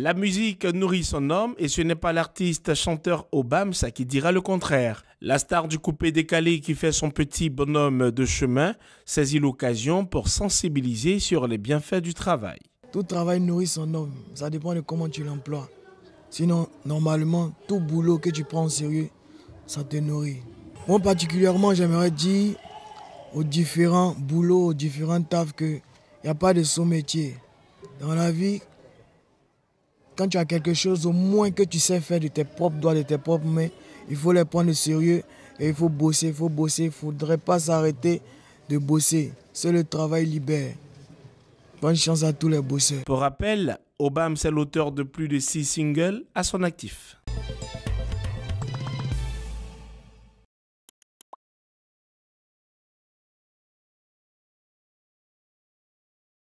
La musique nourrit son homme et ce n'est pas l'artiste chanteur ça qui dira le contraire. La star du coupé décalé qui fait son petit bonhomme de chemin saisit l'occasion pour sensibiliser sur les bienfaits du travail. Tout travail nourrit son homme, ça dépend de comment tu l'emploies. Sinon, normalement, tout boulot que tu prends au sérieux, ça te nourrit. Moi particulièrement, j'aimerais dire aux différents boulots, aux différents tafs qu'il n'y a pas de sous métier. Dans la vie, quand tu as quelque chose, au moins que tu sais faire de tes propres doigts, de tes propres mains, il faut les prendre au sérieux et il faut bosser, il faut bosser. Il ne faudrait pas s'arrêter de bosser. C'est le travail libère. Bonne chance à tous les bosseurs. Pour rappel, Obama, c'est l'auteur de plus de six singles à son actif.